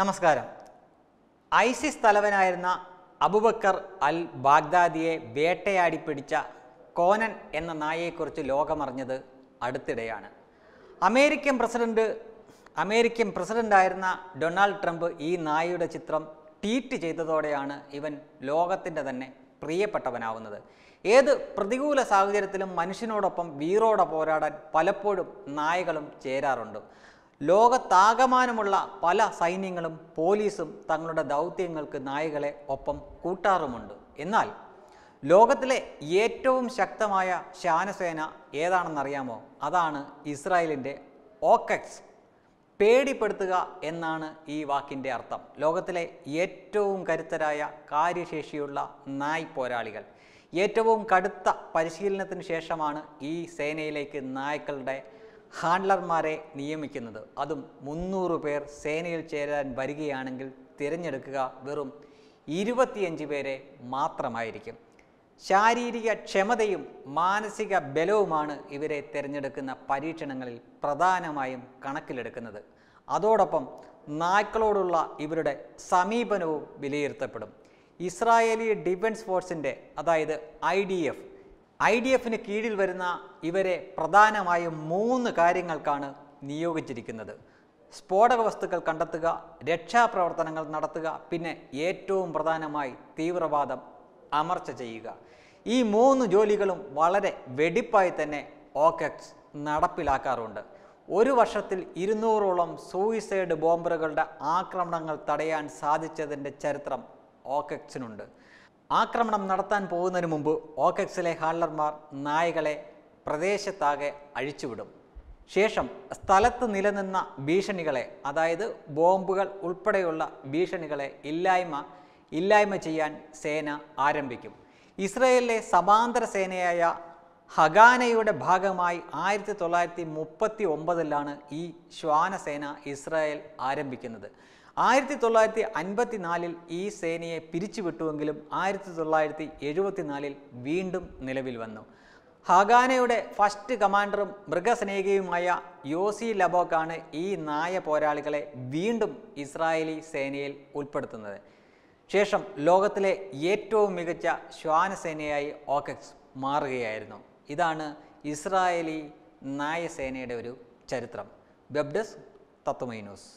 നമസ്കാരം ഐസിസ് തലവനായിരുന്ന അബുബക്കർ അൽ ബാഗ്ദാദിയെ വേട്ടയാടി പിടിച്ച കോനൻ എന്ന നായയെക്കുറിച്ച് ലോകമറിഞ്ഞത് അടുത്തിടെയാണ് അമേരിക്കൻ പ്രസിഡന്റ് അമേരിക്കൻ പ്രസിഡന്റായിരുന്ന ഡൊണാൾഡ് ട്രംപ് ഈ നായയുടെ ചിത്രം ട്വീറ്റ് ചെയ്തതോടെയാണ് ഇവൻ ലോകത്തിൻ്റെ തന്നെ പ്രിയപ്പെട്ടവനാവുന്നത് ഏത് പ്രതികൂല സാഹചര്യത്തിലും മനുഷ്യനോടൊപ്പം വീറോടെ പോരാടാൻ പലപ്പോഴും നായകളും ചേരാറുണ്ട് ലോകത്താകമാനമുള്ള പല സൈന്യങ്ങളും പോലീസും തങ്ങളുടെ ദൗത്യങ്ങൾക്ക് നായകളെ ഒപ്പം കൂട്ടാറുമുണ്ട് എന്നാൽ ലോകത്തിലെ ഏറ്റവും ശക്തമായ ശാനസേന ഏതാണെന്നറിയാമോ അതാണ് ഇസ്രായേലിൻ്റെ ഓക്കക്സ് പേടിപ്പെടുത്തുക എന്നാണ് ഈ വാക്കിൻ്റെ അർത്ഥം ലോകത്തിലെ ഏറ്റവും കരുത്തരായ കാര്യശേഷിയുള്ള നായ് പോരാളികൾ ഏറ്റവും കടുത്ത പരിശീലനത്തിന് ശേഷമാണ് ഈ സേനയിലേക്ക് നായ്ക്കളുടെ ഹാൻഡ്ലർമാരെ നിയമിക്കുന്നത് അതും മുന്നൂറ് പേർ സേനയിൽ ചേരാൻ വരികയാണെങ്കിൽ തിരഞ്ഞെടുക്കുക വെറും ഇരുപത്തിയഞ്ച് പേരെ മാത്രമായിരിക്കും ശാരീരിക ക്ഷമതയും മാനസിക ബലവുമാണ് ഇവരെ തിരഞ്ഞെടുക്കുന്ന പരീക്ഷണങ്ങളിൽ പ്രധാനമായും കണക്കിലെടുക്കുന്നത് അതോടൊപ്പം നായ്ക്കളോടുള്ള ഇവരുടെ സമീപനവും വിലയിരുത്തപ്പെടും ഇസ്രായേലി ഡിഫൻസ് ഫോഴ്സിൻ്റെ അതായത് I D F I D എഫിന് കീഴിൽ വരുന്ന ഇവരെ പ്രധാനമായും മൂന്ന് കാര്യങ്ങൾക്കാണ് നിയോഗിച്ചിരിക്കുന്നത് സ്ഫോടക വസ്തുക്കൾ കണ്ടെത്തുക രക്ഷാപ്രവർത്തനങ്ങൾ നടത്തുക പിന്നെ ഏറ്റവും പ്രധാനമായി തീവ്രവാദം അമർച്ച ചെയ്യുക ഈ മൂന്ന് ജോലികളും വളരെ വെടിപ്പായി തന്നെ ഓക്കക്സ് നടപ്പിലാക്കാറുണ്ട് ഒരു വർഷത്തിൽ ഇരുന്നൂറോളം സൂയിസൈഡ് ബോംബറുകളുടെ ആക്രമണങ്ങൾ തടയാൻ സാധിച്ചതിൻ്റെ ചരിത്രം ഓക്കക്സിനുണ്ട് ആക്രമണം നടത്താൻ പോകുന്നതിന് മുമ്പ് ഓക്കെക്സിലെ ഹാൾലർമാർ നായകളെ പ്രദേശത്താകെ അഴിച്ചുവിടും ശേഷം സ്ഥലത്ത് നിലനിന്ന ഭീഷണികളെ അതായത് ബോംബുകൾ ഉൾപ്പെടെയുള്ള ഭീഷണികളെ ഇല്ലായ്മ ഇല്ലായ്മ ചെയ്യാൻ സേന ആരംഭിക്കും ഇസ്രയേലിലെ സമാന്തര സേനയായ ഹഗാനയുടെ ഭാഗമായി ആയിരത്തി തൊള്ളായിരത്തി മുപ്പത്തി ഒമ്പതിലാണ് ഈ ശ്വാനസേന ഇസ്രായേൽ ആരംഭിക്കുന്നത് ആയിരത്തി തൊള്ളായിരത്തി അൻപത്തി നാലിൽ ഈ സേനയെ പിരിച്ചുവിട്ടുവെങ്കിലും ആയിരത്തി തൊള്ളായിരത്തി എഴുപത്തിനാലിൽ വീണ്ടും നിലവിൽ വന്നു ഹാഗാനയുടെ ഫസ്റ്റ് കമാൻഡറും മൃഗസ്നേഹിയുമായ യോസി ലബോക്കാണ് ഈ നായ പോരാളികളെ വീണ്ടും ഇസ്രായേലി സേനയിൽ ഉൾപ്പെടുത്തുന്നത് ശേഷം ലോകത്തിലെ ഏറ്റവും മികച്ച ശ്വാനസേനയായി ഓക്കക്സ് മാറുകയായിരുന്നു ഇതാണ് ഇസ്രായേലി നായസേനയുടെ ഒരു ചരിത്രം വെബ്ഡെസ്ക് തത്വമൈ ന്യൂസ്